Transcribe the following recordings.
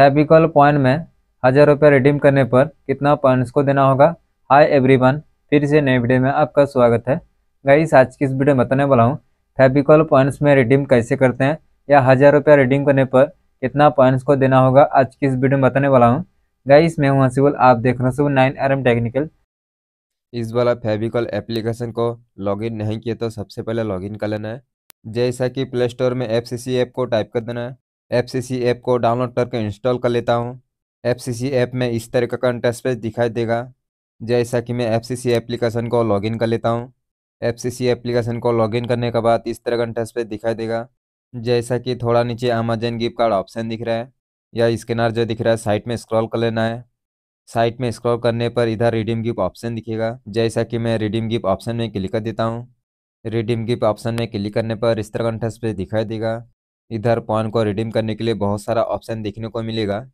Fevicol point में हज़ार रुपये रिडीम करने पर कितना पॉइंट्स को देना होगा हाय एवरीवन फिर से नए वीडियो में आपका स्वागत है गाइस आज की इस वीडियो में बताने वाला हूँ फेबिकॉल पॉइंट्स में रिडीम कैसे करते हैं या हज़ार रुपया रिडीम करने पर कितना पॉइंट्स को देना होगा आज की इस वीडियो में बताने वाला हूँ गाइस मैं हूँ हसीबुल आप देख रहे हो नाइन आर टेक्निकल इस वाला फेबिकॉल एप्लीकेशन को लॉगिन नहीं किया तो सबसे पहले लॉगिन कर लेना है जैसा कि प्ले स्टोर में एफ सी सी ऐप को टाइप कर देना है एफ सी सी ऐप को डाउनलोड करके इंस्टॉल कर लेता हूँ एफ सी सी ऐप में इस तरह का इंटरस्पेस दिखाई देगा जैसा कि मैं एफ सी सी एप्लीकेशन को लॉगिन कर लेता हूँ एफ सी सी एप्लीकेशन को लॉगिन करने के बाद इस तरह का इंटरस्पेस दिखाई देगा जैसा कि थोड़ा नीचे अमेजन गिफ्ट कार्ड ऑप्शन दिख रहा है या स्कैनर जो दिख रहा है साइट में स्क्रॉल कर लेना है साइट में स्क्रॉल करने पर इधर रिडीम गिफ्ट ऑप्शन दिखेगा जैसा कि मैं रिडीम गिफ्ट ऑप्शन में क्लिक कर देता हूँ रिडीम गिफ्ट ऑप्शन में क्लिक करने पर इस तरह का इंटरस्पेस दिखाई देगा इधर पॉन को रिडीम करने के लिए बहुत सारा ऑप्शन देखने को मिलेगा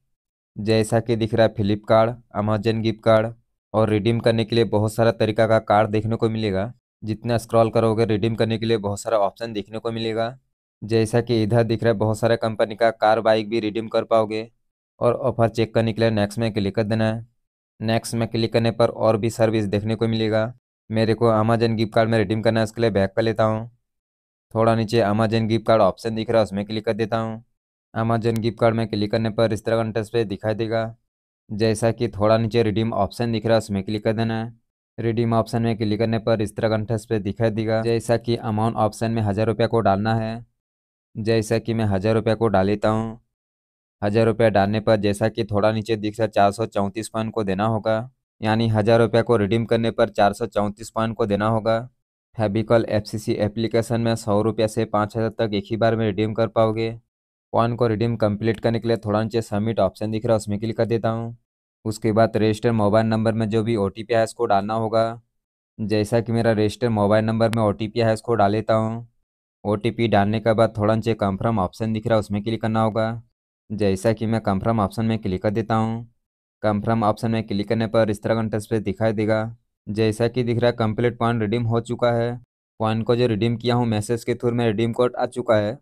जैसा कि दिख रहा है फ्लिपकार्ट अमेजन गिफ्ट कार्ड और रिडीम करने के लिए बहुत सारा तरीका का कार्ड देखने को मिलेगा जितना स्क्रॉल करोगे रिडीम करने के लिए बहुत सारा ऑप्शन देखने को मिलेगा जैसा कि इधर दिख रहा है बहुत सारा कंपनी का कार बाइक भी रिडीम कर पाओगे और ऑफर चेक करने के लिए नेक्स्ट में क्लिक कर देना है नेक्स्ट में क्लिक करने पर और भी सर्विस देखने को मिलेगा मेरे को अमेजन गिफ्ट कार्ड में रिडीम करना है उसके लिए बैक कर लेता हूँ थोड़ा नीचे अमेजन गिफ्ट कार्ड ऑप्शन दिख रहा है उसमें क्लिक कर देता हूँ अमेजन गिफ्ट कार्ड में क्लिक करने पर इस तरह का इंटरेस्ट पे दिखाई देगा जैसा कि थोड़ा नीचे रिडीम ऑप्शन दिख रहा है उसमें क्लिक कर देना है रिडीम ऑप्शन में क्लिक करने पर इस तरह का इंटरेस्ट पे दिखाई देगा जैसा कि अमाउंट ऑप्शन में हज़ार रुपये को डालना है जैसा कि मैं हज़ार रुपये को डाल लेता हूँ हज़ार रुपये डालने पर जैसा कि थोड़ा नीचे दिख रहा चार सौ चौंतीस पॉइंट को देना होगा यानी हज़ार रुपये को रिडीम करने पर चार सौ चौंतीस पॉइंट को देना होगा फेबिकॉल एफसीसी एप्लीकेशन में सौ रुपये से पाँच हज़ार तक एक ही बार में रिडीम कर पाओगे कॉइन को रिडीम कंप्लीट करने के लिए थोड़ा नीचे सबमिट ऑप्शन दिख रहा है उसमें क्लिक कर देता हूँ उसके बाद रजिस्टर मोबाइल नंबर में जो भी ओ टी पी है इसको डालना होगा जैसा कि मेरा रजिस्टर मोबाइल नंबर में ओ टी पी है इसको डाल लेता हूँ ओ टी पी डालने के बाद थोड़ा नीचे कंफर्म ऑप्शन दिख रहा है उसमें क्लिक करना होगा जैसा कि मैं कंफर्म ऑप्शन में क्लिक कर देता हूँ कंफर्म ऑप्शन में क्लिक करने पर इस तरह का इंटरस्पेस दिखाई देगा जैसा कि दिख रहा है कम्प्लीट कॉइन रिडीम हो चुका है कॉइन को जो रिडीम किया हूँ मैसेज के थ्रू में रिडीम कोड आ चुका है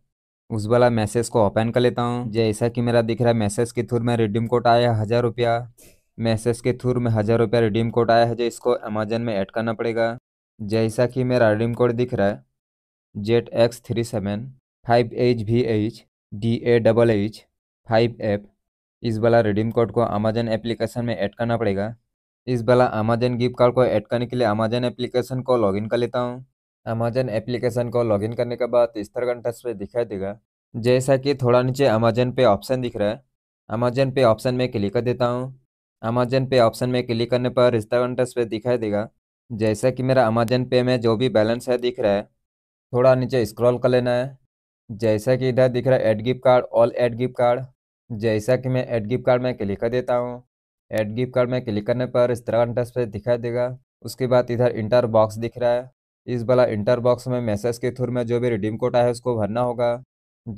उस वाला मैसेज को ओपन कर लेता हूँ जैसा कि मेरा दिख रहा है मैसेज के थ्रू में रिडीम कोड आया है हज़ार रुपया मैसेज के थ्रू में हज़ार रुपया रिडीम कोड आया है जो इसको अमेजन में ऐड करना पड़ेगा जैसा कि मेरा रिडीम कोड दिख रहा है Z X three seven five H V H D A double H five F इस वाला रिडीम कोड को अमेजन एप्लीकेशन में ऐड करना पड़ेगा इस बेला अमेजन गिफ्ट कार्ड को ऐड करने के लिए अमेजन एप्लीकेशन को लॉगिन कर लेता हूँ अमेजन एप्लीकेशन को लॉगिन करने के बाद इस तरह का पे दिखाई देगा जैसा कि थोड़ा नीचे अमेजन पे ऑप्शन दिख रहा है अमेजन पे ऑप्शन में क्लिक कर देता हूँ अमेजन पे ऑप्शन में क्लिक करने पर तरह इंटरेस्ट पे दिखाई देगा जैसा कि मेरा अमेजन पे में जो भी बैलेंस है दिख रहा है थोड़ा नीचे स्क्रॉल कर लेना है जैसा कि इधर दिख रहा है add gift card all add gift card जैसा कि मैं एड गिफ्ट कार्ड में क्लिक कर देता हूँ एड गिफ्ट कार्ड में क्लिक करने पर इस तरह का इंटरफेस दिखाई देगा उसके बाद इधर इंटर बॉक्स दिख रहा है इस वाला इंटर बॉक्स में मैसेज के थ्रू में जो भी रिडीम कोड आया है उसको भरना होगा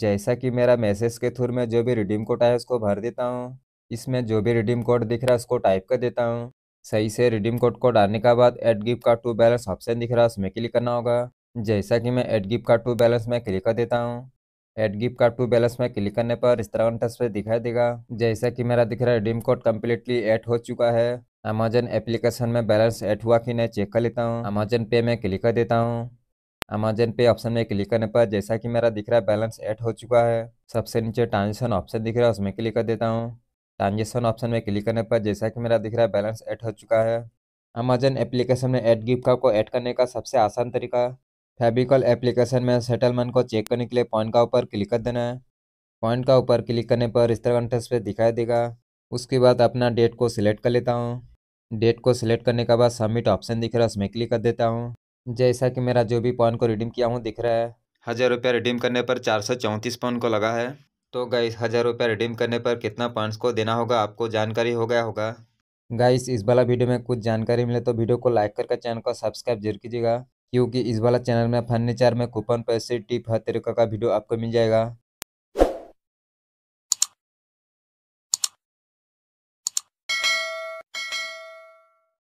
जैसा कि मेरा मैसेज के थ्रू में जो भी रिडीम कोड आया है उसको भर देता हूँ इसमें जो भी रिडीम कोड दिख रहा है उसको टाइप कर देता हूँ सही से रिडीम कोड को डालने के बाद add gift card to balance option दिख रहा है उसमें क्लिक करना होगा जैसा कि मैं add gift card to balance में क्लिक कर देता हूँ add gift card to balance में क्लिक करने पर इस तरह पे दिखाई देगा जैसा कि मेरा दिख रहा है रिडीम कोड कम्प्लीटली एड हो चुका है अमेजन एप्लीकेशन में बैलेंस एड हुआ कि नहीं चेक कर लेता हूँ अमेजन पे में क्लिक कर देता हूँ अमेजन पे ऑप्शन में क्लिक करने पर जैसा कि मेरा दिख रहा है बैलेंस एड हो चुका है सबसे नीचे ट्रांजेक्शन ऑप्शन दिख रहा है उसमें क्लिक कर देता हूँ ट्रांजेक्शन ऑप्शन में क्लिक करने पर जैसा कि मेरा दिख रहा है बैलेंस एड हो चुका है अमेजन एप्लीकेशन में एड गिफ्ट कार्ड को ऐड करने का सबसे आसान तरीका फेबिकल एप्लीकेशन में सेटलमेंट को चेक करने के लिए पॉइंट का ऊपर क्लिक कर देना है पॉइंट का ऊपर क्लिक करने पर इस तरह इंटरेस्ट पे दिखाई देगा उसके बाद अपना डेट को सिलेक्ट कर लेता हूँ डेट को सिलेक्ट करने के बाद सबमिट ऑप्शन दिख रहा है उसमें क्लिक कर देता हूँ जैसा कि मेरा जो भी पॉइंट को रिडीम किया हूँ दिख रहा है हज़ार रुपया रिडीम करने पर चार सौ चौंतीस पॉइंट को लगा है तो गाइस हज़ार रुपया रिडीम करने पर कितना पॉइंट्स को देना होगा आपको जानकारी हो गया होगा गाइस इस वाला वीडियो में कुछ जानकारी मिले तो वीडियो को लाइक करके चैनल को सब्सक्राइब जरूर कीजिएगा क्योंकि इस वाला चैनल में फर्नीचर में कूपन पैसे टिप हर तरीका का वीडियो आपको मिल जाएगा